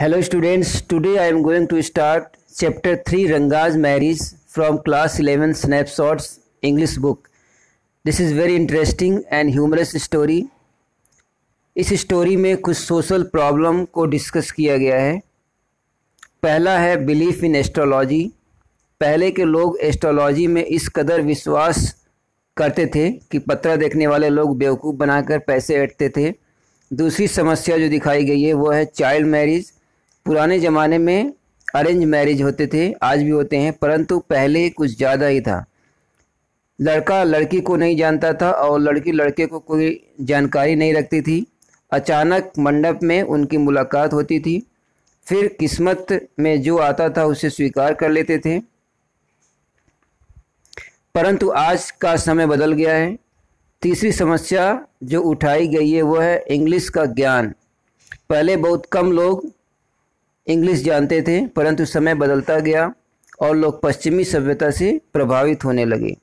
Hello students today I am going to start chapter three Ranga's marriage from class eleven snapshots English book this is very interesting and humorous story इस story में कुछ social problem को discuss किया गया है पहला है belief in astrology पहले के लोग एस्ट्रोलॉजी में इस कदर विश्वास करते थे कि पत्रा देखने वाले लोग बेवकूफ़ बनाकर पैसे ऐटते थे दूसरी समस्या जो दिखाई गई है वो है चाइल्ड मैरिज पुराने ज़माने में अरेंज मैरिज होते थे आज भी होते हैं परंतु पहले कुछ ज़्यादा ही था लड़का लड़की को नहीं जानता था और लड़की लड़के को कोई जानकारी नहीं रखती थी अचानक मंडप में उनकी मुलाकात होती थी फिर किस्मत में जो आता था उसे स्वीकार कर लेते थे परंतु आज का समय बदल गया है तीसरी समस्या जो उठाई गई है वह है इंग्लिश का ज्ञान पहले बहुत कम लोग इंग्लिश जानते थे परंतु समय बदलता गया और लोग पश्चिमी सभ्यता से प्रभावित होने लगे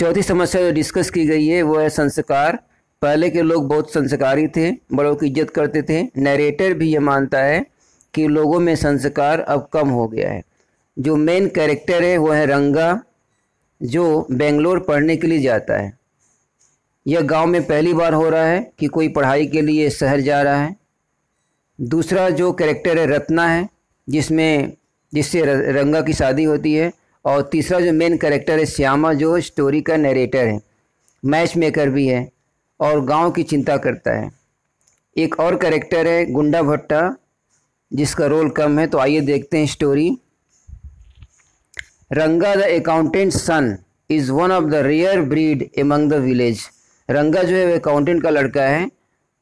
चौथी समस्या जो डिस्कस की गई है वो है संस्कार पहले के लोग बहुत संस्कारी थे बड़ों की इज्जत करते थे नरेटर भी ये मानता है कि लोगों में संस्कार अब कम हो गया है जो मेन कैरेक्टर है वो है रंगा जो बेंगलोर पढ़ने के लिए जाता है यह गांव में पहली बार हो रहा है कि कोई पढ़ाई के लिए शहर जा रहा है दूसरा जो कैरेक्टर है रत्ना है जिसमें जिससे रंगा की शादी होती है और तीसरा जो मेन कैरेक्टर है श्यामा जो स्टोरी का नरेटर है मैच मेकर भी है और गांव की चिंता करता है एक और कैरेक्टर है गुंडा भट्टा जिसका रोल कम है तो आइए देखते हैं story Ranga the accountant son is one of the rare breed among the village Ranga जो है वो अकाउंटेंट का लड़का है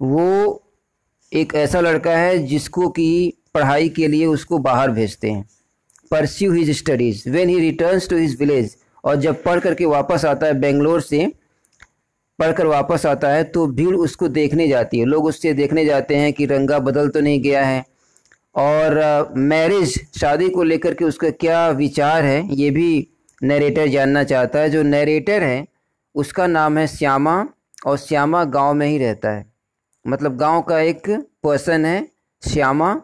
वो एक ऐसा लड़का है जिसको कि पढ़ाई के लिए उसको बाहर भेजते हैं pursue his studies when he returns to his village और जब पढ़ करके वापस आता है बेंगलोर से पढ़कर वापस आता है तो भीड़ उसको देखने जाती है लोग उससे देखने जाते हैं कि रंगा बदल तो नहीं गया है और मैरिज शादी को लेकर के उसका क्या विचार है ये भी नरेटर जानना चाहता है जो नरेटर है उसका नाम है श्यामा और श्यामा गांव में ही रहता है मतलब गांव का एक पर्सन है श्यामा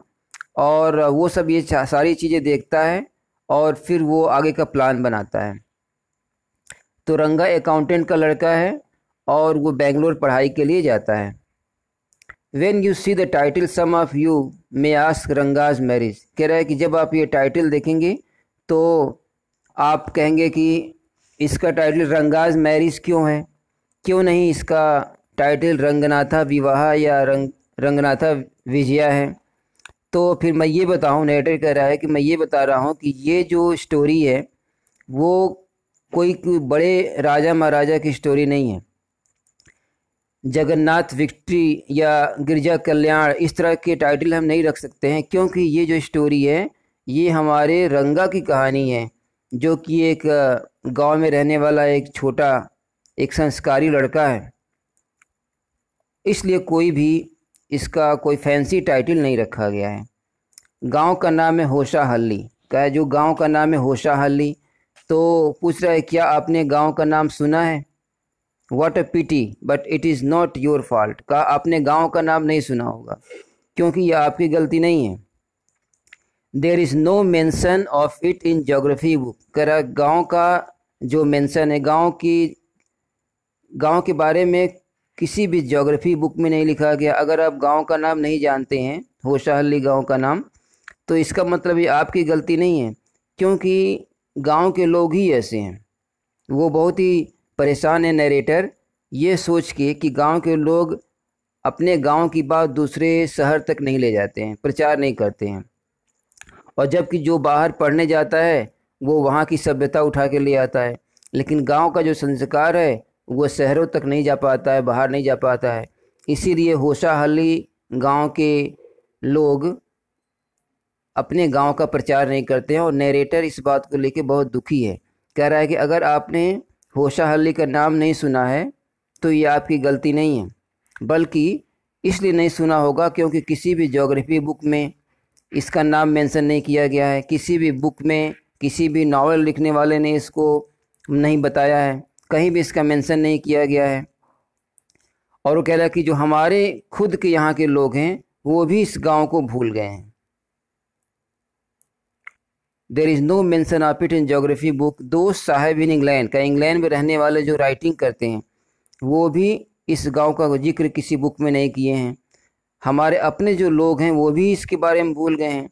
और वो सब ये सारी चीज़ें देखता है और फिर वो आगे का प्लान बनाता है तो रंगा अकाउंटेंट का लड़का है और वो बेंगलोर पढ़ाई के लिए जाता है when you see the title some of you may ask Ranga's marriage कह रहा है कि जब आप ये टाइटल देखेंगे तो आप कहेंगे कि इसका टाइटल रंगाज मैरिज क्यों है क्यों नहीं इसका टाइटल रंगनाथा विवाह या रंग रंगनाथा विजया है तो फिर मैं ये बताऊँ नेटर कह रहा है कि मैं ये बता रहा हूँ कि ये जो स्टोरी है वो कोई बड़े राजा महाराजा की स्टोरी नहीं है जगन्नाथ विक्ट्री या गिरजा कल्याण इस तरह के टाइटल हम नहीं रख सकते हैं क्योंकि ये जो स्टोरी है ये हमारे रंगा की कहानी है जो कि एक गांव में रहने वाला एक छोटा एक संस्कारी लड़का है इसलिए कोई भी इसका कोई फैंसी टाइटल नहीं रखा गया है गांव का नाम है होशा होशाहली कहे जो गांव का नाम है होशा हल्ली तो पूछ रहा है क्या आपने गांव का नाम सुना है what a pity but it is not your fault कहा आपने गांव का नाम नहीं सुना होगा क्योंकि यह आपकी गलती नहीं है there is no mention of it in geography book करा गाँव का जो मैंसन है गाँव की गाँव के बारे में किसी भी जोग्राफी बुक में नहीं लिखा गया अगर आप गांव का नाम नहीं जानते हैं होशाहली गांव का नाम तो इसका मतलब ये आपकी गलती नहीं है क्योंकि गांव के लोग ही ऐसे हैं वो बहुत ही परेशान है नरेटर ये सोच के कि गांव के लोग अपने गांव की बात दूसरे शहर तक नहीं ले जाते हैं प्रचार नहीं करते हैं और जबकि जो बाहर पढ़ने जाता है वो वहाँ की सभ्यता उठा के ले आता है लेकिन गांव का जो संस्कार है वो शहरों तक नहीं जा पाता है बाहर नहीं जा पाता है इसीलिए होशाहली गांव के लोग अपने गांव का प्रचार नहीं करते हैं और नरेटर इस बात को लेकर बहुत दुखी है कह रहा है कि अगर आपने होशाहली का नाम नहीं सुना है तो ये आपकी गलती नहीं है बल्कि इसलिए नहीं सुना होगा क्योंकि किसी भी जोग्राफी बुक में इसका नाम मेंशन नहीं किया गया है किसी भी बुक में किसी भी नावल लिखने वाले ने इसको नहीं बताया है कहीं भी इसका मेंशन नहीं किया गया है और वो कह रहा है कि जो हमारे खुद के यहाँ के लोग हैं वो भी इस गांव को भूल गए हैं there is no mention of it in geography book दो साहेब इन इंग्लैंड का इंग्लैंड में रहने वाले जो राइटिंग करते हैं वो भी इस गांव का जिक्र किसी बुक में नहीं किए हैं हमारे अपने जो लोग हैं वो भी इसके बारे में भूल गए हैं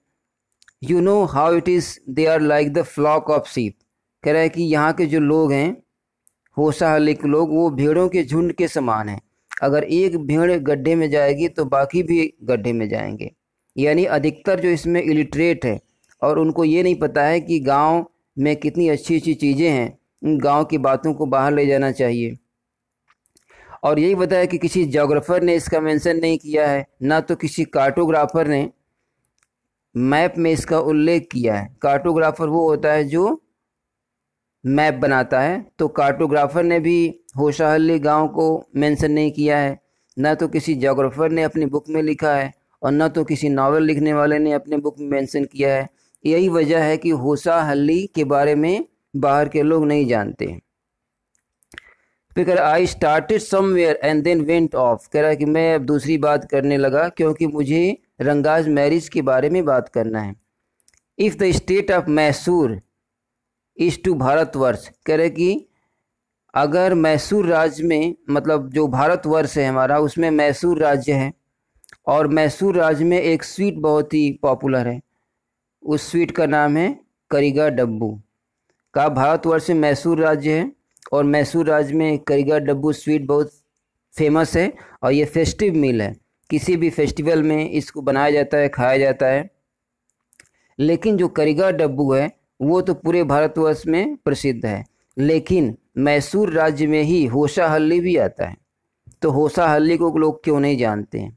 you know how it is they are like the flock of sheep कह रहा है कि यहाँ के जो लोग हैं होशाहलिक लोग वो भेड़ों के झुंड के समान हैं अगर एक भेड़ गड्ढे में जाएगी तो बाकी भी गड्ढे में जाएंगे यानी अधिकतर जो इसमें इलिटरेट है और उनको ये नहीं पता है कि गांव में कितनी अच्छी अच्छी चीज़ें हैं उन गाँव की बातों को बाहर ले जाना चाहिए और यही बताया कि किसी जोग्राफ़र ने इसका मेंशन नहीं किया है ना तो किसी कार्टोग्राफ़र ने मैप में इसका उल्लेख किया है कार्टोग्राफ़र वो होता है जो मैप बनाता है तो कार्टोग्राफर ने भी होशाहली गांव को मेंशन नहीं किया है न तो किसी जोग्राफर ने अपनी बुक में लिखा है और न तो किसी नावल लिखने वाले ने अपने बुक में मेंशन किया है यही वजह है कि होशाहली के बारे में बाहर के लोग नहीं जानते फिर I started somewhere and then went off कह रहा है कि मैं अब दूसरी बात करने लगा क्योंकि मुझे रंगाज मैरिज के बारे में बात करना है if the state of Mysore is to Bharatvarsh कह रहे कि अगर मैसूर राज्य में मतलब जो भारतवर्ष है हमारा उसमें मैसूर राज्य है और मैसूर राज्य में एक स्वीट बहुत ही पॉपुलर है उस स्वीट का नाम है करीगा डब्बू का भारतवर्ष में मैसूर राज्य है और मैसूर राज्य में करीगा डब्बू स्वीट बहुत फेमस है और ये फेस्टिव मील है किसी भी फेस्टिवल में इसको बनाया जाता है खाया जाता है लेकिन जो करीगा डब्बू है वो तो पूरे भारतवर्ष में प्रसिद्ध है लेकिन मैसूर राज्य में ही होशा हल्ली भी आता है तो हल्ली को लोग क्यों नहीं जानते हैं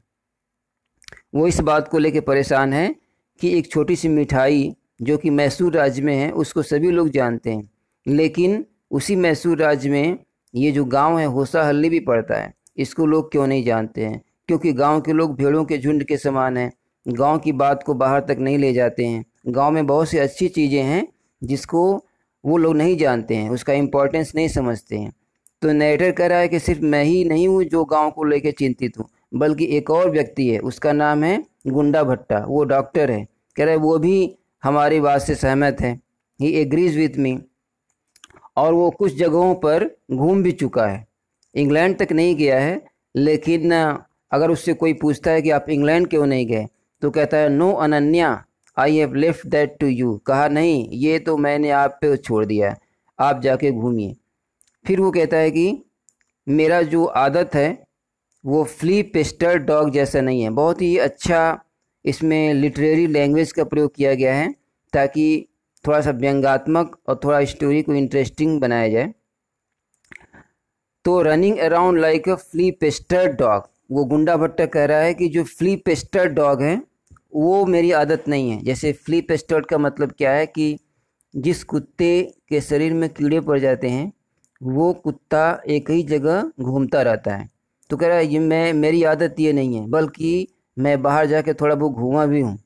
वो इस बात को लेकर परेशान है कि एक छोटी सी मिठाई जो कि मैसूर राज्य में है उसको सभी लोग जानते हैं लेकिन उसी मैसूर राज्य में ये जो गांव है होसा हल्ली भी पड़ता है इसको लोग क्यों नहीं जानते हैं क्योंकि गांव के लोग भेड़ों के झुंड के समान हैं गांव की बात को बाहर तक नहीं ले जाते हैं गांव में बहुत सी अच्छी चीज़ें हैं जिसको वो लोग नहीं जानते हैं उसका इम्पोर्टेंस नहीं समझते हैं तो नेटर कह रहा है कि सिर्फ मैं ही नहीं हूँ जो गांव को लेकर चिंतित हूँ बल्कि एक और व्यक्ति है उसका नाम है गुंडा भट्टा वो डॉक्टर है कह रहा है वो भी हमारी बात से सहमत है ही एग्रीज विथ मी और वो कुछ जगहों पर घूम भी चुका है इंग्लैंड तक नहीं गया है लेकिन अगर उससे कोई पूछता है कि आप इंग्लैंड क्यों नहीं गए तो कहता है no Ananya I have left that to you कहा नहीं ये तो मैंने आप पे छोड़ दिया है आप जाके घूमिए फिर वो कहता है कि मेरा जो आदत है वो फ्ली पेस्टर डॉग जैसा नहीं है बहुत ही अच्छा इसमें लिटरेरी लैंग्वेज का प्रयोग किया गया है ताकि थोड़ा सा व्यंगात्मक और थोड़ा स्टोरी को इंटरेस्टिंग बनाया जाए तो running around like a flea pestered dog वो गुंडा भट्टा कह रहा है कि जो फ्ली पेस्टर डॉग हैं वो मेरी आदत नहीं है जैसे फ्लिप स्टर्ट का मतलब क्या है कि जिस कुत्ते के शरीर में कीड़े पड़ जाते हैं वो कुत्ता एक ही जगह घूमता रहता है तो कह रहा है ये मैं मेरी आदत ये नहीं है बल्कि मैं बाहर जाके थोड़ा बहुत घूमा भी हूँ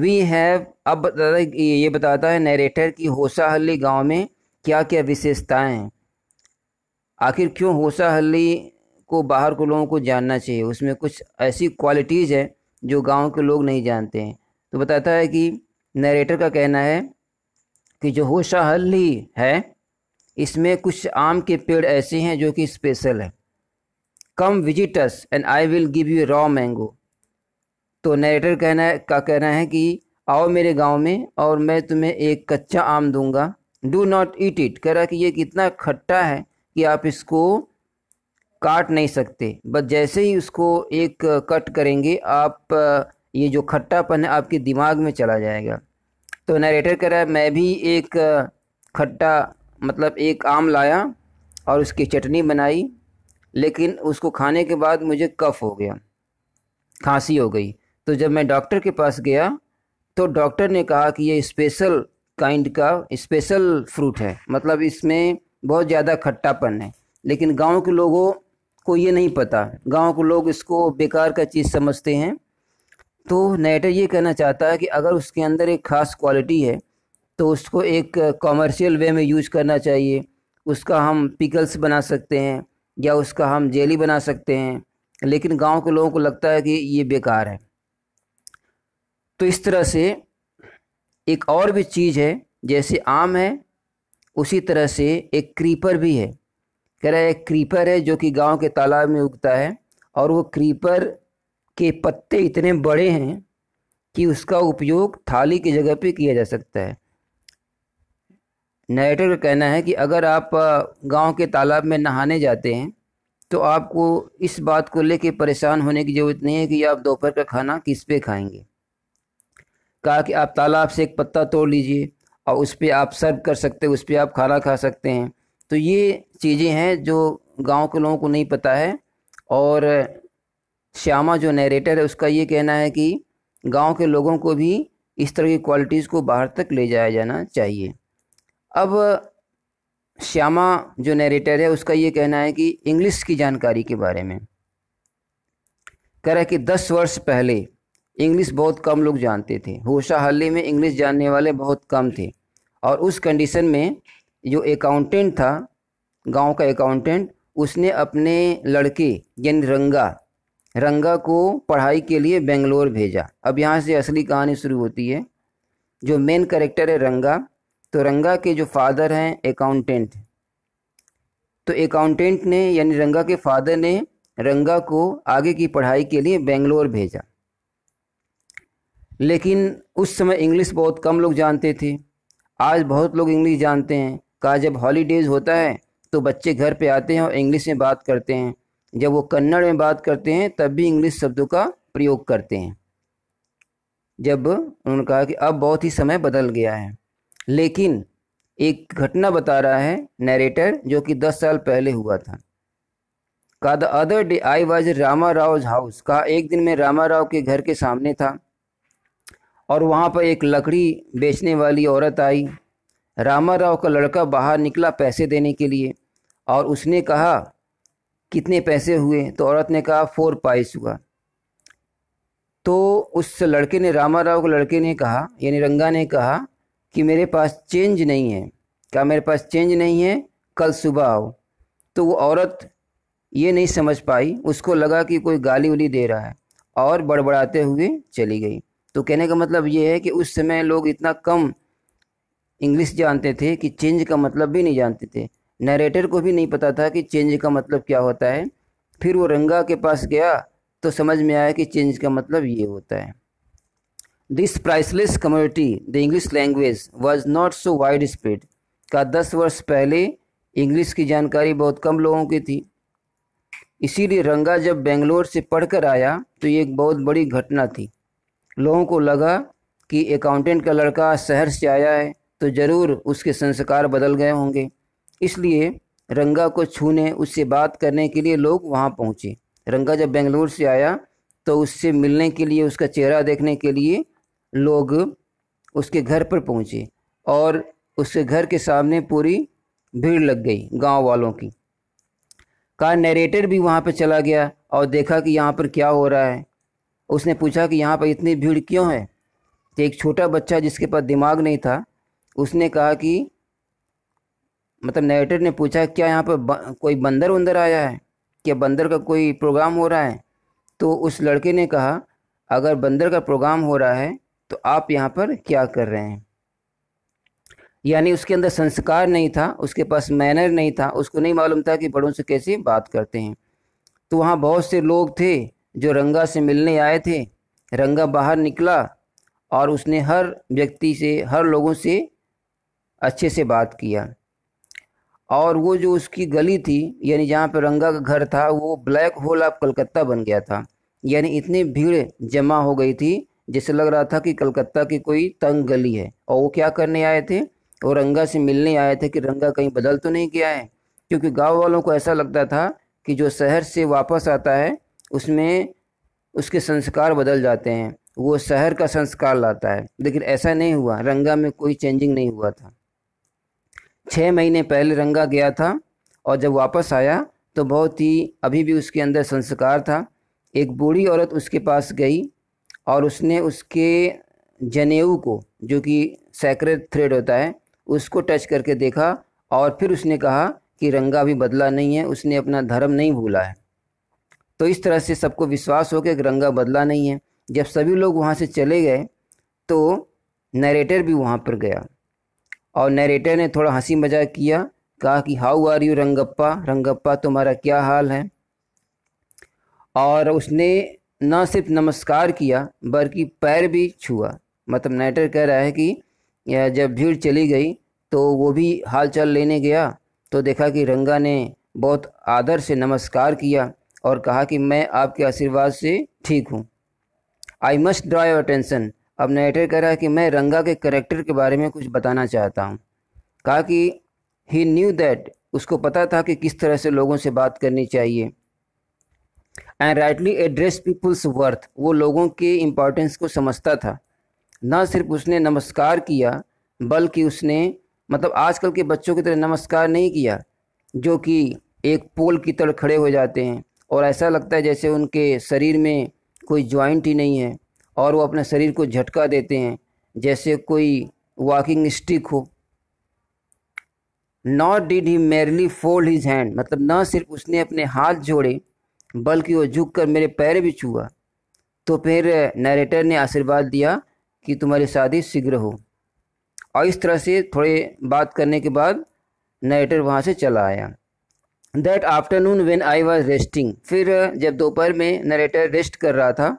वी हैव अब ये बताता है नरेटर कि होसाहली गांव में क्या क्या विशेषताएं हैं आखिर क्यों होसाहली को बाहर के लोगों को जानना चाहिए उसमें कुछ ऐसी क्वालिटीज़ हैं जो गांव के लोग नहीं जानते हैं तो बताता है कि नरेटर का कहना है कि जो होशाहल है इसमें कुछ आम के पेड़ ऐसे हैं जो कि स्पेशल है come visitors and I will give you raw mango तो नरेटर कहना है, का कहना है कि आओ मेरे गांव में और मैं तुम्हें एक कच्चा आम दूंगा डू नॉट ईट इट कह रहा कि ये कितना खट्टा है कि आप इसको काट नहीं सकते बस जैसे ही उसको एक कट करेंगे आप ये जो खट्टापन है आपके दिमाग में चला जाएगा तो नरेटर कह रहा है मैं भी एक खट्टा मतलब एक आम लाया और उसकी चटनी बनाई लेकिन उसको खाने के बाद मुझे कफ़ हो गया खांसी हो गई तो जब मैं डॉक्टर के पास गया तो डॉक्टर ने कहा कि ये स्पेशल काइंड का स्पेशल फ्रूट है मतलब इसमें बहुत ज़्यादा खट्टापन है लेकिन गांव के लोगों को ये नहीं पता गांव के लोग इसको बेकार का चीज़ समझते हैं तो नेटर ये कहना चाहता है कि अगर उसके अंदर एक ख़ास क्वालिटी है तो उसको एक कॉमर्शियल वे में यूज करना चाहिए उसका हम पिकल्स बना सकते हैं या उसका हम जेली बना सकते हैं लेकिन गांव के लोगों को लगता है कि ये बेकार है तो इस तरह से एक और भी चीज़ है जैसे आम है उसी तरह से एक क्रीपर भी है कह रहा है एक क्रीपर है जो कि गांव के तालाब में उगता है और वो क्रीपर के पत्ते इतने बड़े हैं कि उसका उपयोग थाली की जगह पे किया जा सकता है नरेटर का कहना है कि अगर आप गांव के तालाब में नहाने जाते हैं तो आपको इस बात को लेकर परेशान होने की ज़रूरत नहीं है कि आप दोपहर का खाना किस पे खाएंगे कहा कि आप तालाब से एक पत्ता तोड़ लीजिए और उस पर आप सर्व कर सकते हैं उस पर आप खाना खा सकते हैं तो ये चीज़ें हैं जो गांव के लोगों को नहीं पता है और श्यामा जो नरेटर है उसका ये कहना है कि गांव के लोगों को भी इस तरह की क्वालिटीज़ को बाहर तक ले जाया जाना चाहिए अब श्यामा जो नरेटर है उसका ये कहना है कि इंग्लिश की जानकारी के बारे में कह रहा है कि दस वर्ष पहले इंग्लिश बहुत कम लोग जानते थे होशा हल्ले में इंग्लिश जानने वाले बहुत कम थे और उस कंडीशन में जो अकाउंटेंट था गांव का अकाउंटेंट उसने अपने लड़के यानी रंगा रंगा को पढ़ाई के लिए बेंगलोर भेजा अब यहाँ से असली कहानी शुरू होती है जो मेन करेक्टर है रंगा तो रंगा के जो फादर हैं अकाउंटेंट तो अकाउंटेंट ने यानी रंगा के फादर ने रंगा को आगे की पढ़ाई के लिए बेंगलोर भेजा लेकिन उस समय इंग्लिश बहुत कम लोग जानते थे आज बहुत लोग इंग्लिश जानते हैं कहा जब हॉलीडेज होता है तो बच्चे घर पे आते हैं और इंग्लिश में बात करते हैं जब वो कन्नड़ में बात करते हैं तब भी इंग्लिश शब्दों का प्रयोग करते हैं जब उन्होंने कहा कि अब बहुत ही समय बदल गया है लेकिन एक घटना बता रहा है नरेटर जो कि दस साल पहले हुआ था का the other day I was Rama Rao house कहा एक दिन मैं रामा राव के घर के सामने था और वहाँ पर एक लकड़ी बेचने वाली औरत आई रामा राव का लड़का बाहर निकला पैसे देने के लिए और उसने कहा कितने पैसे हुए तो औरत ने कहा फोर पाइस हुआ तो उस लड़के ने रामा राव के लड़के ने कहा यानी रंगा ने कहा कि मेरे पास चेंज नहीं है क्या मेरे पास चेंज नहीं है कल सुबह आओ तो वो औरत ये नहीं समझ पाई उसको लगा कि कोई गाली उली दे रहा है और बड़बड़ाते हुए चली गई तो कहने का मतलब ये है कि उस समय लोग इतना कम इंग्लिश जानते थे कि चेंज का मतलब भी नहीं जानते थे नरेटर को भी नहीं पता था कि चेंज का मतलब क्या होता है फिर वो रंगा के पास गया तो समझ में आया कि चेंज का मतलब ये होता है this priceless community the English language was not so widespread का दस वर्ष पहले इंग्लिश की जानकारी बहुत कम लोगों की थी इसीलिए रंगा जब बेंगलोर से पढ़कर आया तो ये एक बहुत बड़ी घटना थी लोगों को लगा कि अकाउंटेंट का लड़का शहर से आया है तो ज़रूर उसके संस्कार बदल गए होंगे इसलिए रंगा को छूने उससे बात करने के लिए लोग वहाँ पहुँचे रंगा जब बेंगलुरु से आया तो उससे मिलने के लिए उसका चेहरा देखने के लिए लोग उसके घर पर पहुँचे और उसके घर के सामने पूरी भीड़ लग गई गांव वालों की का नरेटर भी वहाँ पर चला गया और देखा कि यहाँ पर क्या हो रहा है उसने पूछा कि यहाँ पर इतनी भीड़ क्यों है तो एक छोटा बच्चा जिसके पास दिमाग नहीं था उसने कहा कि मतलब नेरेटर ने पूछा क्या यहाँ पर ब, कोई बंदर उंदर आया है क्या बंदर का कोई प्रोग्राम हो रहा है तो उस लड़के ने कहा अगर बंदर का प्रोग्राम हो रहा है तो आप यहाँ पर क्या कर रहे हैं यानी उसके अंदर संस्कार नहीं था उसके पास मैनर नहीं था उसको नहीं मालूम था कि बड़ों से कैसे बात करते हैं तो वहाँ बहुत से लोग थे जो रंगा से मिलने आए थे रंगा बाहर निकला और उसने हर व्यक्ति से हर लोगों से अच्छे से बात किया और वो जो उसकी गली थी यानी जहाँ पर रंगा का घर था वो ब्लैक होल ऑफ कलकत्ता बन गया था यानी इतनी भीड़ जमा हो गई थी जैसे लग रहा था कि कलकत्ता की कोई तंग गली है और वो क्या करने आए थे वो रंगा से मिलने आए थे कि रंगा कहीं बदल तो नहीं गया है क्योंकि गांव वालों को ऐसा लगता था कि जो शहर से वापस आता है उसमें उसके संस्कार बदल जाते हैं वो शहर का संस्कार लाता है लेकिन ऐसा नहीं हुआ रंगा में कोई चेंजिंग नहीं हुआ था छः महीने पहले रंगा गया था और जब वापस आया तो बहुत ही अभी भी उसके अंदर संस्कार था एक बूढ़ी औरत उसके पास गई और उसने उसके जनेऊ को जो कि सैक्रेट थ्रेड होता है उसको टच करके देखा और फिर उसने कहा कि रंगा भी बदला नहीं है उसने अपना धर्म नहीं भूला है तो इस तरह से सबको विश्वास हो गया कि रंगा बदला नहीं है जब सभी लोग वहाँ से चले गए तो नरेटर भी वहाँ पर गया और नरेटर ने थोड़ा हंसी मजाक किया कहा कि how are you Rangappa Rangappa तुम्हारा क्या हाल है और उसने न सिर्फ नमस्कार किया बल्कि पैर भी छुआ मतलब नरेटर कह रहा है कि जब भीड़ चली गई तो वो भी हालचाल लेने गया तो देखा कि रंगा ने बहुत आदर से नमस्कार किया और कहा कि मैं आपके आशीर्वाद से ठीक हूँ I must draw your attention अब नरेटर कह रहा है कि मैं रंगा के करेक्टर के बारे में कुछ बताना चाहता हूँ कहा कि ही न्यू दैट उसको पता था कि किस तरह से लोगों से बात करनी चाहिए and rightly address people's worth वो लोगों के इम्पोर्टेंस को समझता था ना सिर्फ उसने नमस्कार किया बल्कि उसने मतलब आजकल के बच्चों की तरह नमस्कार नहीं किया जो कि एक पोल की तरह खड़े हो जाते हैं और ऐसा लगता है जैसे उनके शरीर में कोई जॉइंट ही नहीं है और वो अपने शरीर को झटका देते हैं जैसे कोई वॉकिंग स्टिक हो not did he merely fold his hand मतलब न सिर्फ उसने अपने हाथ जोड़े बल्कि वो झुक कर मेरे पैर भी छुआ तो फिर नरेटर ने आशीर्वाद दिया कि तुम्हारी शादी शीघ्र हो और इस तरह से थोड़े बात करने के बाद नरेटर वहाँ से चला आया that afternoon when I was resting फिर जब दोपहर में नरेटर रेस्ट कर रहा था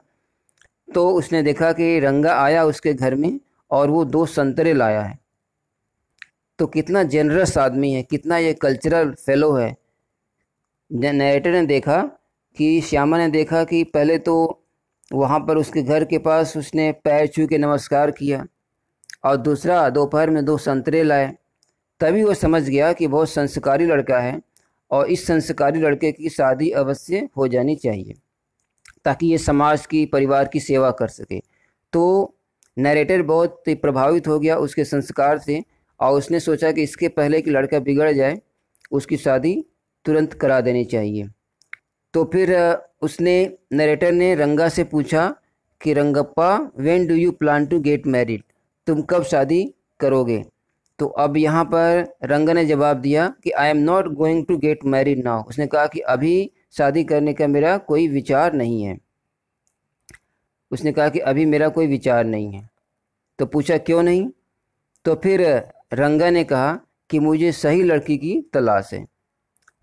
तो उसने देखा कि रंगा आया उसके घर में और वो दो संतरे लाया है तो कितना जेनरस आदमी है कितना ये कल्चरल फेलो है नरेटर ने देखा कि श्यामा ने देखा कि पहले तो वहाँ पर उसके घर के पास उसने पैर छू के नमस्कार किया और दूसरा दोपहर में दो संतरे लाए तभी वो समझ गया कि बहुत संस्कारी लड़का है और इस संस्कारी लड़के की शादी अवश्य हो जानी चाहिए ताकि ये समाज की परिवार की सेवा कर सके तो नरेटर बहुत प्रभावित हो गया उसके संस्कार से और उसने सोचा कि इसके पहले कि लड़का बिगड़ जाए उसकी शादी तुरंत करा देनी चाहिए तो फिर उसने नरेटर ने रंगा से पूछा कि Rangappa when do you plan to get married तुम कब शादी करोगे तो अब यहाँ पर रंगा ने जवाब दिया कि I am not going to get married now उसने कहा कि अभी शादी करने का मेरा कोई विचार नहीं है उसने कहा कि अभी मेरा कोई विचार नहीं है तो पूछा क्यों नहीं तो फिर रंगा ने कहा कि मुझे सही लड़की की तलाश है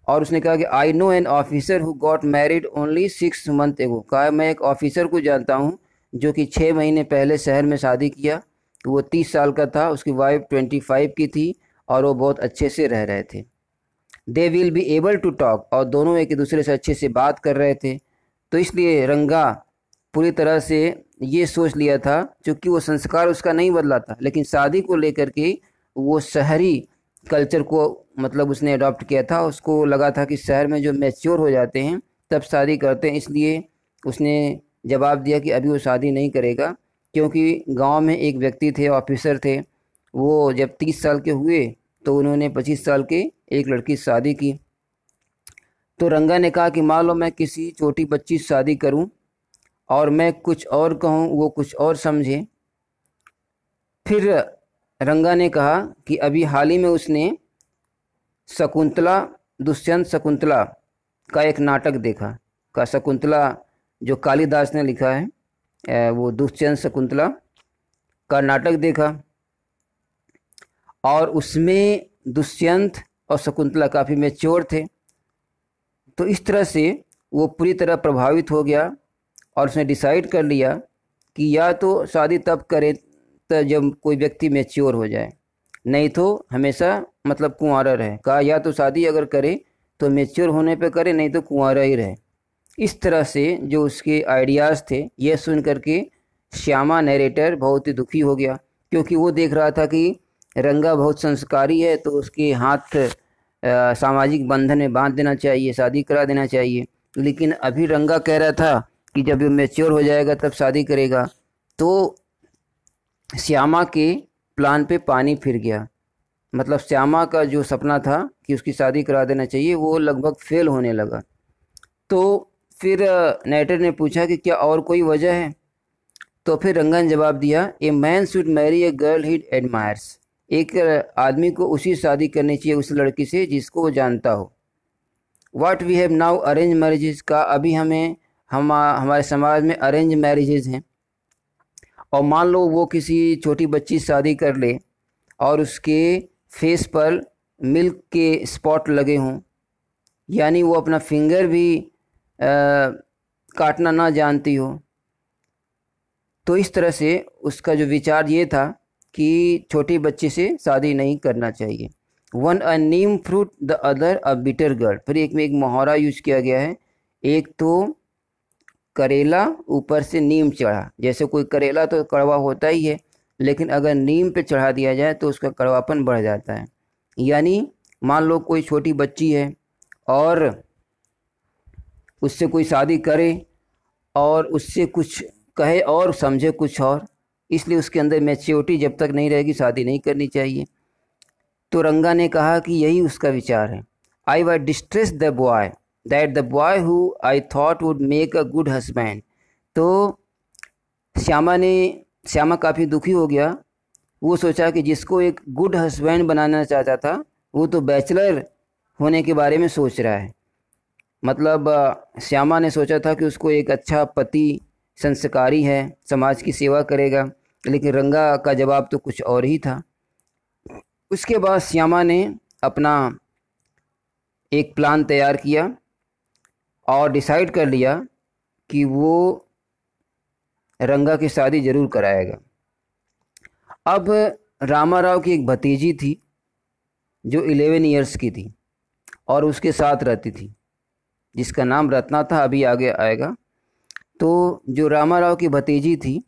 और उसने कहा कि I know an officer who got married only six month ago कहा मैं एक ऑफिसर को जानता हूँ जो कि छः महीने पहले शहर में शादी किया वो तीस साल का था उसकी वाइफ ट्वेंटी फाइव की थी और वो बहुत अच्छे से रह रहे थे they will be able to talk और दोनों एक दूसरे से अच्छे से बात कर रहे थे तो इसलिए रंगा पूरी तरह से ये सोच लिया था क्योंकि वो संस्कार उसका नहीं बदला था लेकिन शादी को लेकर के वो शहरी कल्चर को मतलब उसने अडॉप्ट किया था उसको लगा था कि शहर में जो मैच्योर हो जाते हैं तब शादी करते हैं इसलिए उसने जवाब दिया कि अभी वो शादी नहीं करेगा क्योंकि गांव में एक व्यक्ति थे ऑफिसर थे वो जब तीस साल के हुए तो उन्होंने पच्चीस साल के एक लड़की शादी की तो रंगा ने कहा कि मान लो मैं किसी छोटी बच्ची से शादी करूं और मैं कुछ और कहूं वो कुछ और समझे फिर रंगा ने कहा कि अभी हाल ही में उसने शकुंतला दुष्यंत शकुंतला का एक नाटक देखा का शकुंतला जो कालिदास ने लिखा है वो दुष्यंत शकुंतला का नाटक देखा और उसमें दुष्यंत और शकुंतला काफ़ी मेच्योर थे तो इस तरह से वो पूरी तरह प्रभावित हो गया और उसने डिसाइड कर लिया कि या तो शादी तब करें तो जब कोई व्यक्ति मेच्योर हो जाए नहीं तो हमेशा मतलब कुंवारा रहे कहा या तो शादी अगर करे तो मेच्योर होने पे करे नहीं तो कुंवारा ही रहे इस तरह से जो उसके आइडियाज़ थे यह सुन करके श्यामा नरेटर बहुत ही दुखी हो गया क्योंकि वो देख रहा था कि रंगा बहुत संस्कारी है तो उसके हाथ सामाजिक बंधन में बांध देना चाहिए शादी करा देना चाहिए लेकिन अभी रंगा कह रहा था कि जब ये मेच्योर हो जाएगा तब शादी करेगा तो श्यामा के प्लान पे पानी फिर गया मतलब श्यामा का जो सपना था कि उसकी शादी करा देना चाहिए वो लगभग फेल होने लगा तो फिर नाइटर ने पूछा कि क्या और कोई वजह है तो फिर रंगा ने जवाब दिया a man should marry a girl he admires एक आदमी को उसी शादी करनी चाहिए उस लड़की से जिसको वो जानता हो what we have now arranged marriages का अभी हमें हम हमारे समाज में अरेंज मैरिजेज हैं और मान लो वो किसी छोटी बच्ची शादी कर ले और उसके फेस पर मिल्क के स्पॉट लगे हों यानी वो अपना फिंगर भी आ, काटना ना जानती हो तो इस तरह से उसका जो विचार ये था कि छोटे बच्चे से शादी नहीं करना चाहिए one a neem fruit the other a bitter gourd फिर एक में एक मुहावरा यूज किया गया है एक तो करेला ऊपर से नीम चढ़ा जैसे कोई करेला तो कड़वा होता ही है लेकिन अगर नीम पे चढ़ा दिया जाए तो उसका कड़वापन बढ़ जाता है यानी मान लो कोई छोटी बच्ची है और उससे कोई शादी करे और उससे कुछ कहे और समझे कुछ और इसलिए उसके अंदर मैच्योरिटी जब तक नहीं रहेगी शादी नहीं करनी चाहिए तो रंगा ने कहा कि यही उसका विचार है I why distress the boy that the boy who I thought would make a good husband तो श्यामा ने श्यामा काफ़ी दुखी हो गया वो सोचा कि जिसको एक गुड हस्बैंड बनाना चाहता था वो तो बैचलर होने के बारे में सोच रहा है मतलब श्यामा ने सोचा था कि उसको एक अच्छा पति संस्कारी है समाज की सेवा करेगा लेकिन रंगा का जवाब तो कुछ और ही था उसके बाद श्यामा ने अपना एक प्लान तैयार किया और डिसाइड कर लिया कि वो रंगा की शादी ज़रूर कराएगा अब रामा राव की एक भतीजी थी जो एलेवन ईयर्स की थी और उसके साथ रहती थी जिसका नाम रत्ना था अभी आगे आएगा तो जो रामा राव की भतीजी थी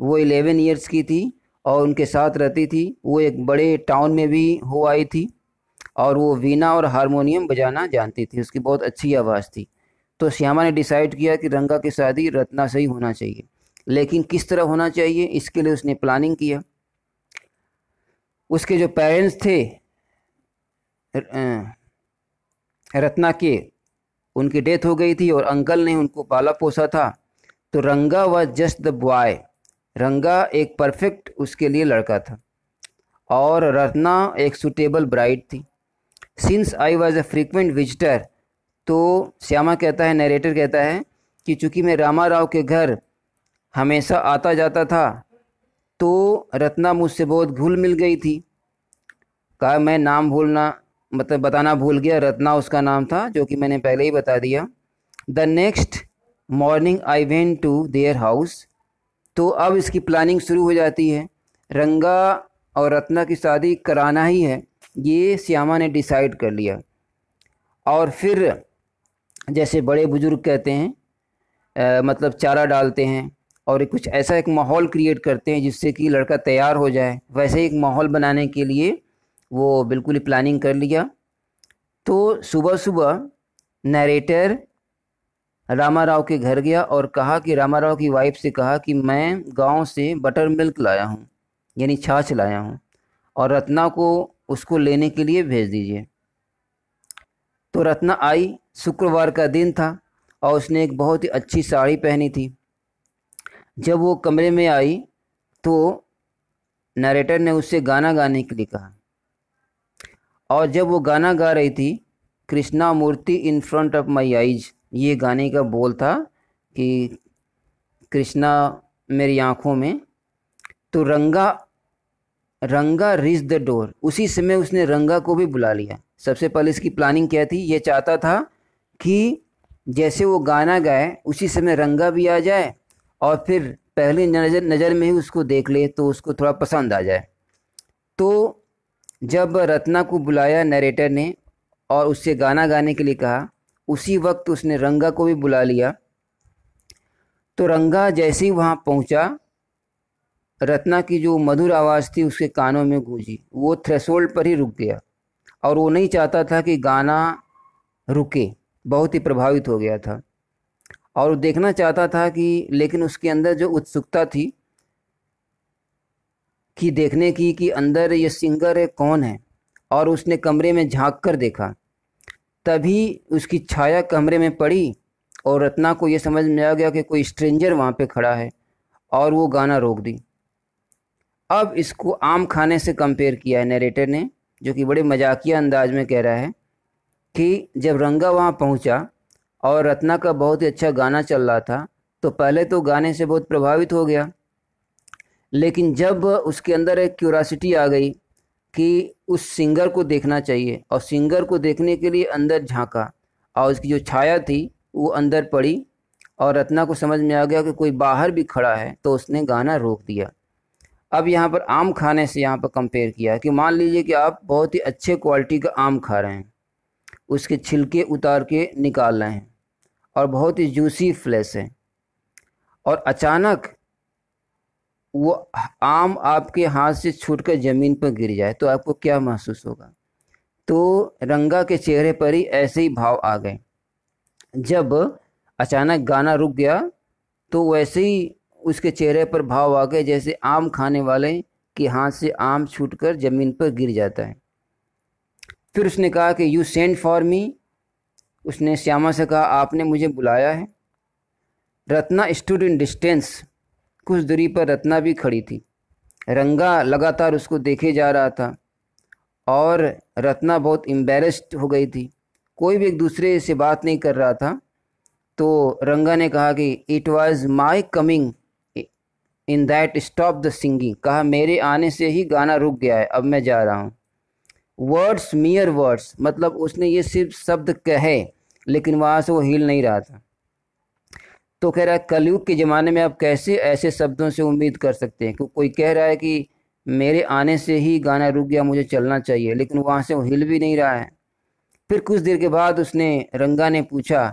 वो एलेवन ईयर्स की थी और उनके साथ रहती थी वो एक बड़े टाउन में भी हो आई थी और वो वीणा और हारमोनियम बजाना जानती थी उसकी बहुत अच्छी आवाज़ थी तो श्यामा ने डिसाइड किया कि रंगा की शादी रत्ना से ही होना चाहिए लेकिन किस तरह होना चाहिए इसके लिए उसने प्लानिंग किया उसके जो पेरेंट्स थे रत्ना के उनकी डेथ हो गई थी और अंकल ने उनको पाला पोसा था तो रंगा वॉज जस्ट द बॉय रंगा एक परफेक्ट उसके लिए लड़का था और रत्ना एक सुटेबल ब्राइड थी since I was a frequent visitor तो श्यामा कहता है नरेटर कहता है कि चूँकि मैं रामा राव के घर हमेशा आता जाता था तो रत्ना मुझसे बहुत घुल मिल गई थी कहा मैं नाम भूलना मतलब बताना भूल गया रत्ना उसका नाम था जो कि मैंने पहले ही बता दिया the next morning I went to their house तो अब इसकी प्लानिंग शुरू हो जाती है रंगा और रत्ना की शादी कराना ही है ये श्यामा ने डिसाइड कर लिया और फिर जैसे बड़े बुजुर्ग कहते हैं आ, मतलब चारा डालते हैं और कुछ ऐसा एक माहौल क्रिएट करते हैं जिससे कि लड़का तैयार हो जाए वैसे एक माहौल बनाने के लिए वो बिल्कुल ही प्लानिंग कर लिया तो सुबह सुबह नरेटर रामा राव के घर गया और कहा कि रामा राव की वाइफ से कहा कि मैं गांव से बटर मिल्क लाया हूँ यानी छाछ लाया हूँ और रत्ना को उसको लेने के लिए भेज दीजिए तो रत्ना आई शुक्रवार का दिन था और उसने एक बहुत ही अच्छी साड़ी पहनी थी जब वो कमरे में आई तो नरेटर ने उससे गाना गाने के लिए कहा और जब वो गाना गा रही थी Krishna Murthy in front of my eyes ये गाने का बोल था कि कृष्णा मेरी आँखों में तो रंगा रंगा रिज द डोर उसी समय उसने रंगा को भी बुला लिया सबसे पहले इसकी प्लानिंग क्या थी ये चाहता था कि जैसे वो गाना गाए उसी समय रंगा भी आ जाए और फिर पहले नज़र नज़र में ही उसको देख ले तो उसको थोड़ा पसंद आ जाए तो जब रत्ना को बुलाया नरेटर ने और उससे गाना गाने के लिए कहा उसी वक्त उसने रंगा को भी बुला लिया तो रंगा जैसे ही वहाँ पहुँचा रत्ना की जो मधुर आवाज़ थी उसके कानों में गूंजी वो थ्रेसोल्ड पर ही रुक गया और वो नहीं चाहता था कि गाना रुके बहुत ही प्रभावित हो गया था और वो देखना चाहता था कि लेकिन उसके अंदर जो उत्सुकता थी कि देखने की कि अंदर ये सिंगर है कौन है और उसने कमरे में झांक कर देखा तभी उसकी छाया कमरे में पड़ी और रत्ना को यह समझ में आ गया कि कोई स्ट्रेंजर वहाँ पे खड़ा है और वो गाना रोक दी अब इसको आम खाने से कंपेयर किया है नरेटर ने जो कि बड़े मजाकिया अंदाज में कह रहा है कि जब रंगा वहाँ पहुँचा और रत्ना का बहुत ही अच्छा गाना चल रहा था तो पहले तो गाने से बहुत प्रभावित हो गया लेकिन जब उसके अंदर एक क्यूरासिटी आ गई कि उस सिंगर को देखना चाहिए और सिंगर को देखने के लिए अंदर झांका और उसकी जो छाया थी वो अंदर पड़ी और रत्ना को समझ में आ गया कि कोई बाहर भी खड़ा है तो उसने गाना रोक दिया अब यहाँ पर आम खाने से यहाँ पर कंपेयर किया कि मान लीजिए कि आप बहुत ही अच्छे क्वालिटी का आम खा रहे हैं उसके छिलके उतार के निकाल रहे हैं और बहुत ही जूसी फ्लेश है और अचानक वो आम आपके हाथ से छूटकर ज़मीन पर गिर जाए तो आपको क्या महसूस होगा तो रंगा के चेहरे पर ही ऐसे ही भाव आ गए जब अचानक गाना रुक गया तो वैसे ही उसके चेहरे पर भाव आ गए जैसे आम खाने वाले के हाथ से आम छूटकर ज़मीन पर गिर जाता है फिर उसने कहा कि यू सेंड फॉर मी उसने श्यामा से कहा आपने मुझे बुलाया है रत्ना स्टूड इन डिस्टेंस कुछ दूरी पर रत्ना भी खड़ी थी रंगा लगातार उसको देखे जा रहा था और रत्ना बहुत एम्बेरस्ड हो गई थी कोई भी एक दूसरे से बात नहीं कर रहा था तो रंगा ने कहा कि it was my coming in that stop the singing कहा मेरे आने से ही गाना रुक गया है अब मैं जा रहा हूँ वर्ड्स मियर वर्ड्स मतलब उसने ये सिर्फ शब्द कहे लेकिन वहाँ से वो हिल नहीं रहा था तो कह रहा है कलयुग के ज़माने में आप कैसे ऐसे शब्दों से उम्मीद कर सकते हैं कि कोई कह रहा है कि मेरे आने से ही गाना रुक गया मुझे चलना चाहिए लेकिन वहाँ से वो हिल भी नहीं रहा है फिर कुछ देर के बाद उसने रंगा ने पूछा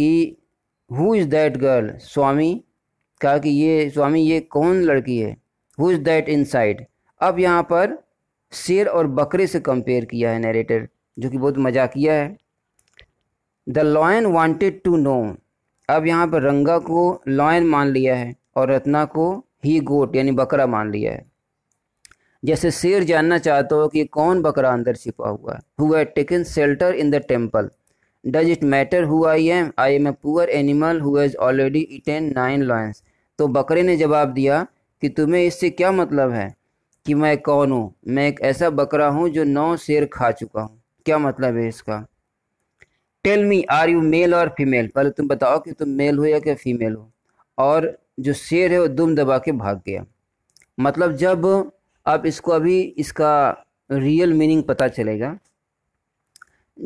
कि who is that girl Swami कहा कि ये स्वामी ये कौन लड़की है हु इज़ दैट इन अब यहाँ पर शेर और बकरे से कंपेयर किया है नरेटर जो कि बहुत मजाकिया है the lion wanted to know अब यहाँ पर रंगा को लॉयन मान लिया है और रत्ना को ही गोट यानी बकरा मान लिया है जैसे शेर जानना चाहता हो कि कौन बकरा अंदर छिपा हुआ है taken shelter in the temple does it matter who I am I am a poor animal who has already eaten nine lions तो बकरे ने जवाब दिया कि तुम्हें इससे क्या मतलब है कि मैं कौन हूँ मैं एक ऐसा बकरा हूँ जो नौ शेर खा चुका हूँ क्या मतलब है इसका tell me are you male और फीमेल पहले तुम बताओ कि तुम मेल हो या कि फीमेल हो और जो शेर है वो दुम दबा के भाग गया मतलब जब आप इसको अभी इसका रियल मीनिंग पता चलेगा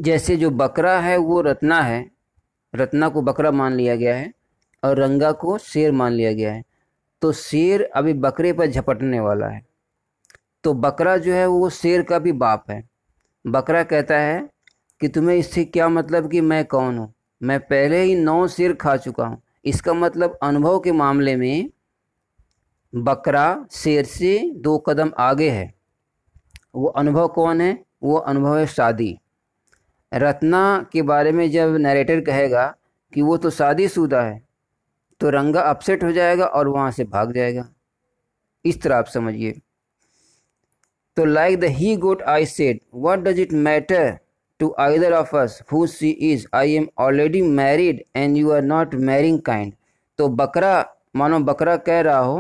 जैसे जो बकरा है वो रत्ना है रत्ना को बकरा मान लिया गया है और रंगा को शेर मान लिया गया है तो शेर अभी बकरे पर झपटने वाला है तो बकरा जो है वो शेर का भी बाप है बकरा कहता है कि तुम्हें इससे क्या मतलब कि मैं कौन हूँ मैं पहले ही नौ सिर खा चुका हूँ इसका मतलब अनुभव के मामले में बकरा शेर से दो कदम आगे है वो अनुभव कौन है वो अनुभव है शादी रत्ना के बारे में जब नरेटर कहेगा कि वो तो शादी शुदा है तो रंगा अपसेट हो जाएगा और वहाँ से भाग जाएगा इस तरह आप समझिए तो like the he goat I said what does it matter to either of us who she is. I am already married and you are not marrying kind. तो बकरा मानो बकरा कह रहा हो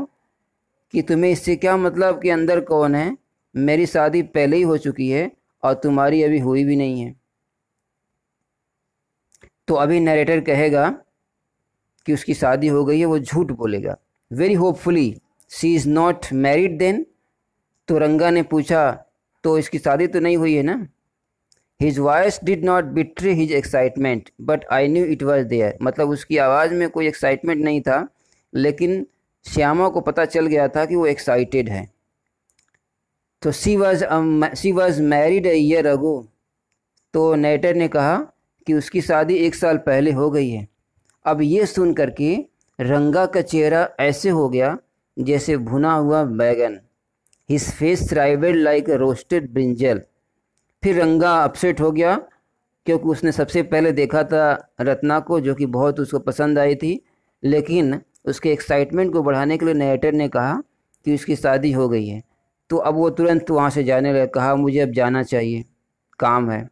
कि तुम्हें इससे क्या मतलब कि अंदर कौन है मेरी शादी पहले ही हो चुकी है और तुम्हारी अभी हुई भी नहीं है तो अभी नरेटर कहेगा कि उसकी शादी हो गई है वो झूठ बोलेगा very hopefully she is not married then तो रंगा ने पूछा तो इसकी शादी तो नहीं हुई है ना his voice did not betray his excitement but I knew it was there मतलब उसकी आवाज़ में कोई एक्साइटमेंट नहीं था लेकिन श्यामा को पता चल गया था कि वो एक्साइटेड है तो she was she was married a year ago तो नेटर ने कहा कि उसकी शादी एक साल पहले हो गई है अब ये सुन करके रंगा का चेहरा ऐसे हो गया जैसे भुना हुआ बैगन his face shrivelled like roasted brinjal फिर रंगा अपसेट हो गया क्योंकि उसने सबसे पहले देखा था रत्ना को जो कि बहुत उसको पसंद आई थी लेकिन उसके एक्साइटमेंट को बढ़ाने के लिए नरेटर ने कहा कि उसकी शादी हो गई है तो अब वो तुरंत वहाँ से जाने लगा कहा मुझे अब जाना चाहिए काम है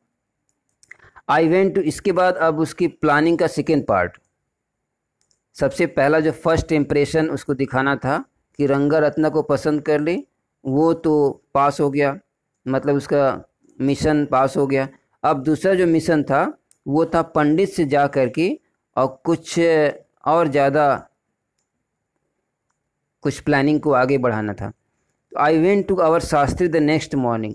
आई वेंट टू इसके बाद अब उसकी प्लानिंग का सेकेंड पार्ट सबसे पहला जो फर्स्ट इम्प्रेशन उसको दिखाना था कि रंगा रत्ना को पसंद कर ली वो तो पास हो गया मतलब उसका मिशन पास हो गया अब दूसरा जो मिशन था वो था पंडित से जा कर के और कुछ और ज़्यादा कुछ प्लानिंग को आगे बढ़ाना था तो I went to our Shastri the next morning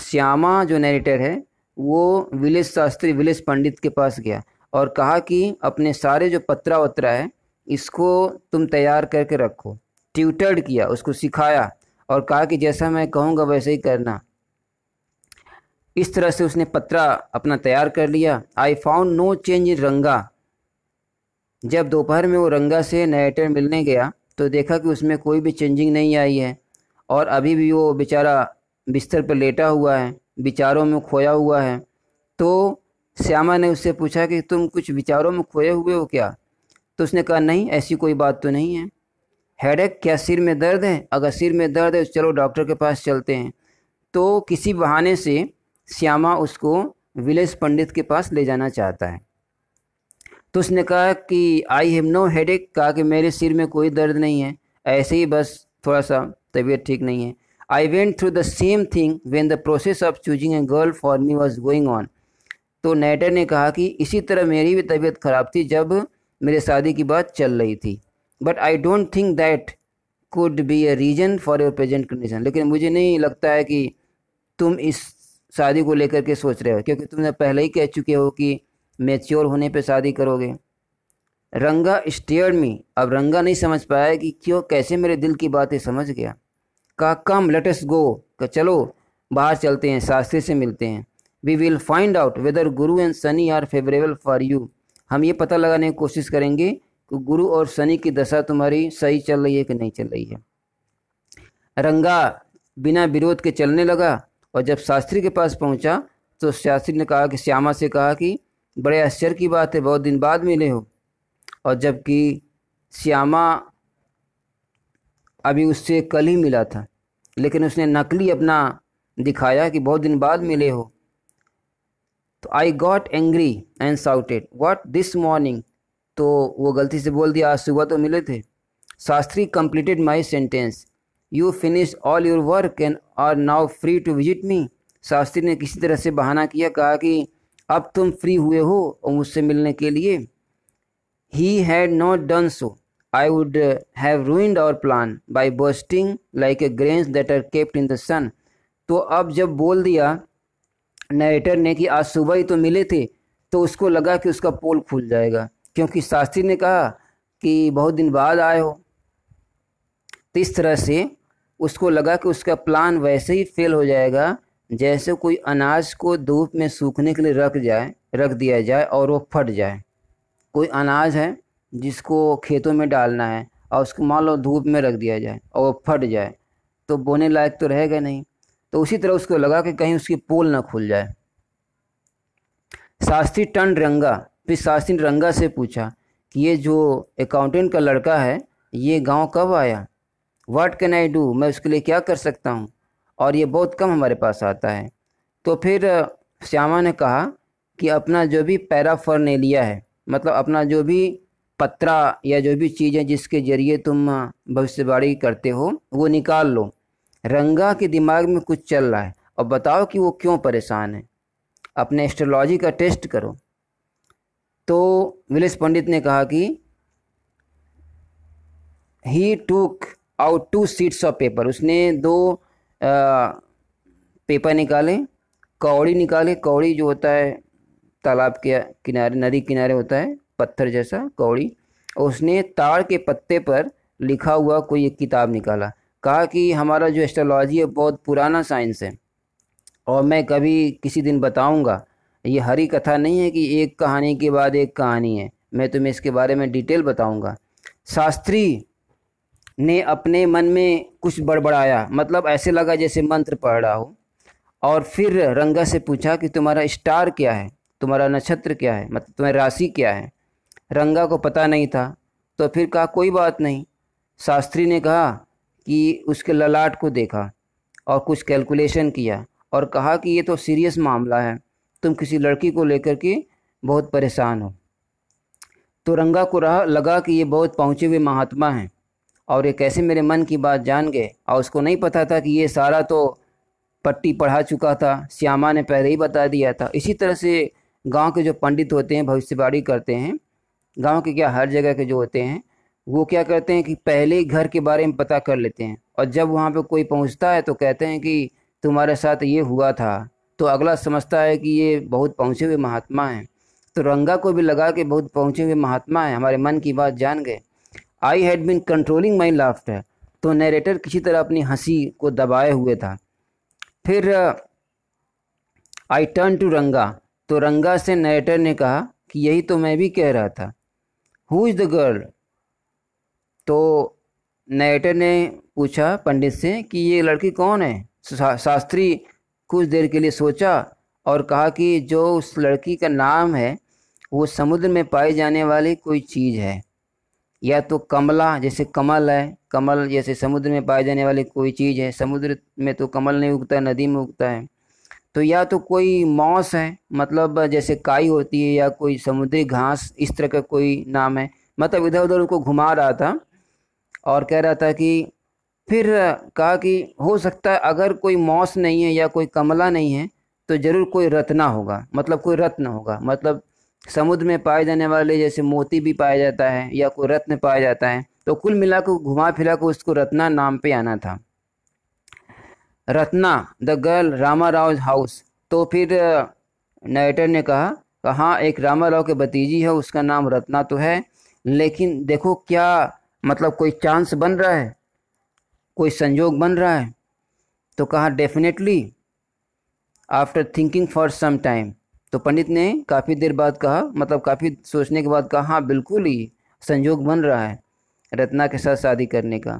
Shyama जो नैरेटर है वो विलेज शास्त्री विलेज पंडित के पास गया और कहा कि अपने सारे जो पत्रा वत्रा है इसको तुम तैयार करके रखो ट्यूटर्ड किया उसको सिखाया और कहा कि जैसा मैं कहूँगा वैसे ही करना इस तरह से उसने पत्रा अपना तैयार कर लिया I found no change in Ranga जब दोपहर में वो रंगा से नरेटर मिलने गया तो देखा कि उसमें कोई भी चेंजिंग नहीं आई है और अभी भी वो बेचारा बिस्तर पर लेटा हुआ है विचारों में खोया हुआ है तो श्यामा ने उससे पूछा कि तुम कुछ विचारों में खोए हुए हो क्या तो उसने कहा नहीं ऐसी कोई बात तो नहीं है हेडेक क्या सिर में दर्द है अगर सिर में दर्द है तो चलो डॉक्टर के पास चलते हैं तो किसी बहाने से श्यामा उसको विलेज पंडित के पास ले जाना चाहता है तो उसने कहा कि आई हैव नो हेड एक कहा कि मेरे सिर में कोई दर्द नहीं है ऐसे ही बस थोड़ा सा तबीयत ठीक नहीं है I went through the same thing when the process of choosing a girl for me was going on तो नेटर ने कहा कि इसी तरह मेरी भी तबीयत ख़राब थी जब मेरे शादी की बात चल रही थी but I don't think that could be a reason for your present condition लेकिन मुझे नहीं लगता है कि तुम इस शादी को लेकर के सोच रहे हो क्योंकि तुमने पहले ही कह चुके हो कि मेच्योर होने पे शादी करोगे रंगा स्टेयर मी अब रंगा नहीं समझ पाया कि क्यों कैसे मेरे दिल की बातें समझ गया कहा कम लेटेस्ट गो का चलो बाहर चलते हैं शास्त्री से मिलते हैं we will find out whether Guru and Sani are favourable for you हम ये पता लगाने की कोशिश करेंगे कि गुरु और शनि की दशा तुम्हारी सही चल रही है कि नहीं चल रही है रंगा बिना विरोध के चलने लगा और जब शास्त्री के पास पहुंचा तो शास्त्री ने कहा कि श्यामा से कहा कि बड़े आश्चर्य की बात है बहुत दिन बाद मिले हो और जबकि श्यामा अभी उससे कल ही मिला था लेकिन उसने नकली अपना दिखाया कि बहुत दिन बाद मिले हो तो I got angry and shouted what this morning तो वो गलती से बोल दिया आज सुबह तो मिले थे Shastri completed my sentence you finish all your work and are now free to visit me Shastri ने किसी तरह से बहाना किया कहा कि अब तुम फ्री हुए हो और मुझसे मिलने के लिए he had not done so I would have ruined our plan by bursting like a grains that are kept in the sun तो अब जब बोल दिया नरेटर ने कि आज सुबह ही तो मिले थे तो उसको लगा कि उसका पोल खुल जाएगा क्योंकि शास्त्री ने कहा कि बहुत दिन बाद आए हो तो इस तरह से उसको लगा कि उसका प्लान वैसे ही फेल हो जाएगा जैसे कोई अनाज को धूप में सूखने के लिए रख जाए रख दिया जाए और वो फट जाए कोई अनाज है जिसको खेतों में डालना है और उसको मान लो धूप में रख दिया जाए और वो फट जाए तो बोने लायक तो रहेगा नहीं तो उसी तरह उसको लगा कि कहीं उसकी पोल ना खुल जाए शास्त्री टन रंगा फिर शास्त्री रंगा से पूछा कि ये जो अकाउंटेंट का लड़का है ये गांव कब आया वाट कैन आई डू मैं उसके लिए क्या कर सकता हूँ और ये बहुत कम हमारे पास आता है तो फिर श्यामा ने कहा कि अपना जो भी पैराफर्नेलिया है मतलब अपना जो भी पत्रा या जो भी चीज़ें जिसके ज़रिए तुम भविष्यवाणी करते हो वो निकाल लो रंगा के दिमाग में कुछ चल रहा है और बताओ कि वो क्यों परेशान है अपने एस्ट्रोलॉजी का टेस्ट करो तो विलेश पंडित ने कहा कि he took out two sheets of paper उसने दो आ, पेपर निकाले कौड़ी निकाले कौड़ी जो होता है तालाब के किनारे नदी किनारे होता है पत्थर जैसा कौड़ी और उसने ताड़ के पत्ते पर लिखा हुआ कोई एक किताब निकाला कहा कि हमारा जो एस्ट्रोलॉजी है बहुत पुराना साइंस है और मैं कभी किसी दिन बताऊंगा ये हरी कथा नहीं है कि एक कहानी के बाद एक कहानी है मैं तुम्हें इसके बारे में डिटेल बताऊंगा शास्त्री ने अपने मन में कुछ बड़बड़ाया मतलब ऐसे लगा जैसे मंत्र पढ़ रहा हो और फिर रंगा से पूछा कि तुम्हारा स्टार क्या है तुम्हारा नक्षत्र क्या है मतलब तुम्हारी राशि क्या है रंगा को पता नहीं था तो फिर कहा कोई बात नहीं शास्त्री ने कहा कि उसके ललाट को देखा और कुछ कैलकुलेशन किया और कहा कि ये तो सीरियस मामला है तुम किसी लड़की को लेकर के बहुत परेशान हो तो रंगा को रहा लगा कि ये बहुत पहुँचे हुए महात्मा हैं और ये कैसे मेरे मन की बात जान गए और उसको नहीं पता था कि ये सारा तो पट्टी पढ़ा चुका था श्यामा ने पहले ही बता दिया था इसी तरह से गांव के जो पंडित होते हैं भविष्यवाणी करते हैं गांव के क्या हर जगह के जो होते हैं वो क्या करते हैं कि पहले ही घर के बारे में पता कर लेते हैं और जब वहाँ पर कोई पहुँचता है तो कहते हैं कि तुम्हारे साथ ये हुआ था तो अगला समझता है कि ये बहुत पहुँचे हुए महात्मा हैं तो रंगा को भी लगा के बहुत पहुँचे हुए महात्मा हैं हमारे मन की बात जान गए I had been controlling my laughter तो नरेटर किसी तरह अपनी हंसी को दबाए हुए था फिर आई टर्न टू रंगा तो रंगा से नरेटर ने कहा कि यही तो मैं भी कह रहा था हु इज़ द गर्ल तो नरेटर ने पूछा पंडित से कि ये लड़की कौन है शास्त्री कुछ देर के लिए सोचा और कहा कि जो उस लड़की का नाम है वो समुद्र में पाई जाने वाली कोई चीज़ है या तो कमला जैसे कमल है कमल जैसे समुद्र में पाए जाने वाली कोई चीज़ है समुद्र में तो कमल नहीं उगता है नदी में उगता है तो या तो कोई मॉस है मतलब जैसे काई होती है या कोई समुद्री घास इस तरह का कोई नाम है मतलब इधर उधर उसको घुमा रहा था और कह रहा था कि फिर कहा कि हो सकता है अगर कोई मॉस नहीं है या कोई कमला नहीं है तो ज़रूर कोई रत्ना होगा मतलब कोई रत्न होगा मतलब समुद्र में पाए जाने वाले जैसे मोती भी पाया जाता है या कोई रत्न पाया जाता है तो कुल मिलाकर घुमा फिरा को उसको रत्ना नाम पे आना था Ratna the girl Rama Rao house तो फिर नाइटर ने कहा हाँ एक रामा राव के भतीजी है उसका नाम रत्ना तो है लेकिन देखो क्या मतलब कोई चांस बन रहा है कोई संजोग बन रहा है तो कहा definitely after thinking for some time तो पंडित ने काफ़ी देर बाद कहा मतलब काफ़ी सोचने के बाद कहा हाँ बिल्कुल ही संयोग बन रहा है रत्ना के साथ शादी करने का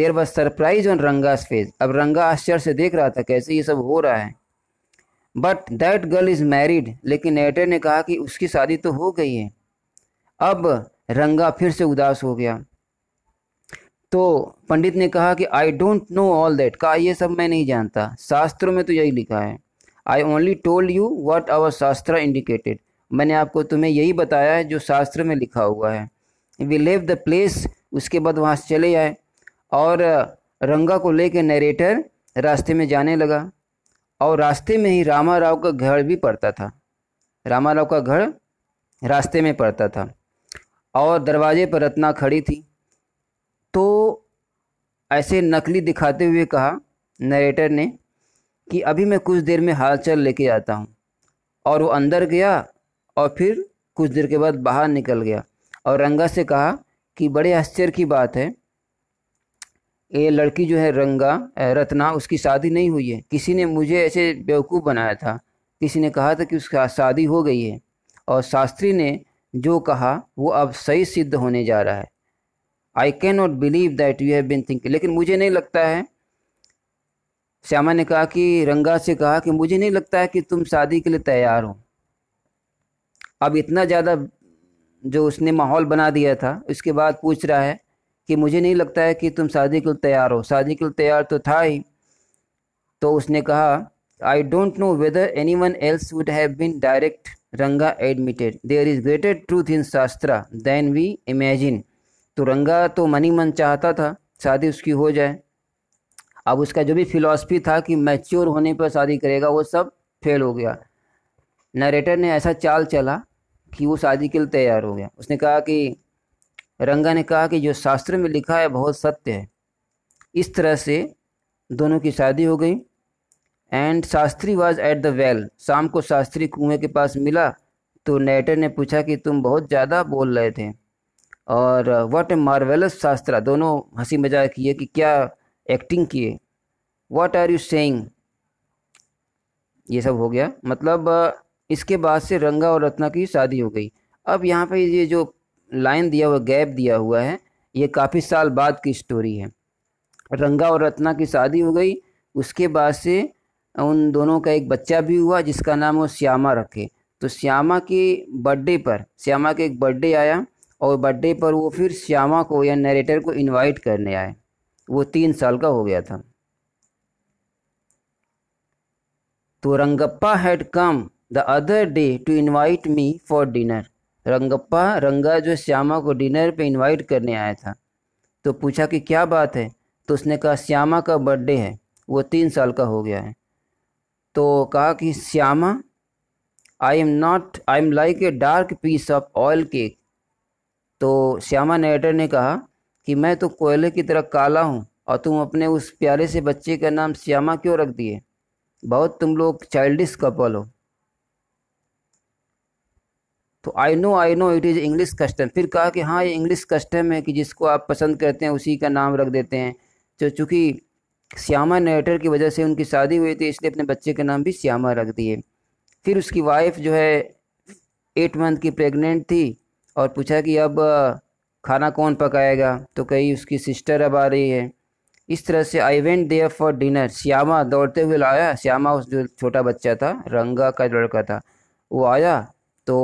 there was surprise on Ranga's face अब रंगा आश्चर्य से देख रहा था कैसे ये सब हो रहा है but that girl is married लेकिन नेटर ने कहा कि उसकी शादी तो हो गई है अब रंगा फिर से उदास हो गया तो पंडित ने कहा कि I don't know all that कहा ये सब मैं नहीं जानता शास्त्रों में तो यही लिखा है I only told you what our shastra indicated मैंने आपको तुम्हें यही बताया है जो शास्त्र में लिखा हुआ है वी लेव द प्लेस उसके बाद वहाँ से चले आए और uh, रंगा को लेकर नरेटर रास्ते में जाने लगा और रास्ते में ही रामा राव का घर भी पड़ता था रामा राव का घर रास्ते में पड़ता था और दरवाजे पर रत्ना खड़ी थी तो ऐसे नकली दिखाते हुए कहा नरेटर ने कि अभी मैं कुछ देर में हालचाल लेके आता हूँ और वो अंदर गया और फिर कुछ देर के बाद बाहर निकल गया और रंगा से कहा कि बड़े आश्चर्य की बात है ये लड़की जो है रंगा रत्ना उसकी शादी नहीं हुई है किसी ने मुझे ऐसे बेवकूफ़ बनाया था किसी ने कहा था कि उसकी शादी हो गई है और शास्त्री ने जो कहा वो अब सही सिद्ध होने जा रहा है I can not believe that you have been thinking लेकिन मुझे नहीं लगता है श्यामा ने कहा कि रंगा से कहा कि मुझे नहीं लगता है कि तुम शादी के लिए तैयार हो अब इतना ज़्यादा जो उसने माहौल बना दिया था उसके बाद पूछ रहा है कि मुझे नहीं लगता है कि तुम शादी के लिए तैयार हो शादी के लिए तैयार तो था ही तो उसने कहा I don't know whether anyone else would have been direct Ranga admitted there is greater truth in Shastra than we imagine तो रंगा तो मनी मन चाहता था शादी उसकी हो जाए अब उसका जो भी फिलॉसफी था कि मैच्योर होने पर शादी करेगा वो सब फेल हो गया नरेटर ने ऐसा चाल चला कि वो शादी के लिए तैयार हो गया उसने कहा कि रंगा ने कहा कि जो शास्त्र में लिखा है बहुत सत्य है इस तरह से दोनों की शादी हो गई and Shastri was at the well शाम को शास्त्री कुएं के पास मिला तो नेटर ने पूछा कि तुम बहुत ज़्यादा बोल रहे थे और वट ए मार्वेलस शास्त्रा दोनों हंसी मजाक किए कि क्या एक्टिंग किए व्हाट आर यू सेइंग ये सब हो गया मतलब इसके बाद से रंगा और रत्ना की शादी हो गई अब यहाँ पे ये जो लाइन दिया हुआ गैप दिया हुआ है ये काफ़ी साल बाद की स्टोरी है रंगा और रत्ना की शादी हो गई उसके बाद से उन दोनों का एक बच्चा भी हुआ जिसका नाम वो श्यामा रखे तो श्यामा के बर्थडे पर श्यामा के एक बर्थडे आया और बर्थडे पर वो फिर श्यामा को या नरेटर को इनवाइट करने आए वो तीन साल का हो गया था तो Rangappa had come the other day to invite me for dinner Rangappa Ranga जो श्यामा को डिनर पे इनवाइट करने आया था तो पूछा कि क्या बात है तो उसने कहा श्यामा का बर्थडे है वो तीन साल का हो गया है तो कहा कि Shyama I am not I am like a dark piece of oil cake तो श्यामा नेटर ने कहा कि मैं तो कोयले की तरह काला हूँ और तुम अपने उस प्यारे से बच्चे का नाम श्यामा क्यों रख दिए बहुत तुम लोग चाइल्डिश कपल हो तो I know I know it is English custom फिर कहा कि हाँ ये इंग्लिश कस्टम है कि जिसको आप पसंद करते हैं उसी का नाम रख देते हैं जो तो चूँकि श्यामा नेटर की वजह से उनकी शादी हुई थी इसलिए अपने बच्चे का नाम भी श्यामा रख दिए फिर उसकी वाइफ जो है एट मंथ की प्रेग्नेंट थी और पूछा कि अब खाना कौन पकाएगा तो कहीं उसकी सिस्टर अब आ रही है इस तरह से I went there for dinner Shyama दौड़ते हुए लाया श्यामा उस जो छोटा बच्चा था रंगा का लड़का था वो आया तो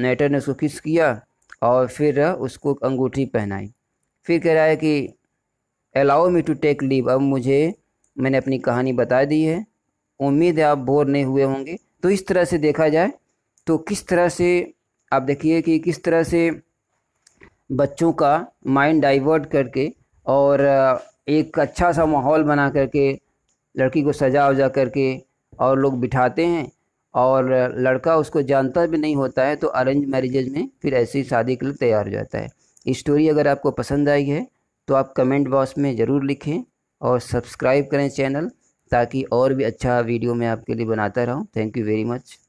नेटर ने उसको किस किया और फिर उसको अंगूठी पहनाई फिर कह रहा है कि allow me to take leave अब मुझे मैंने अपनी कहानी बता दी है उम्मीद है आप बोर नहीं हुए होंगे तो इस तरह से देखा जाए तो किस तरह से आप देखिए कि किस तरह से बच्चों का माइंड डाइवर्ट करके और एक अच्छा सा माहौल बना करके लड़की को सजा उजा करके और लोग बिठाते हैं और लड़का उसको जानता भी नहीं होता है तो अरेंज मैरिजेज में फिर ऐसी शादी के लिए तैयार हो जाता है स्टोरी अगर आपको पसंद आई है तो आप कमेंट बॉक्स में ज़रूर लिखें और सब्सक्राइब करें चैनल ताकि और भी अच्छा वीडियो मैं आपके लिए बनाता रहूं थैंक यू वेरी मच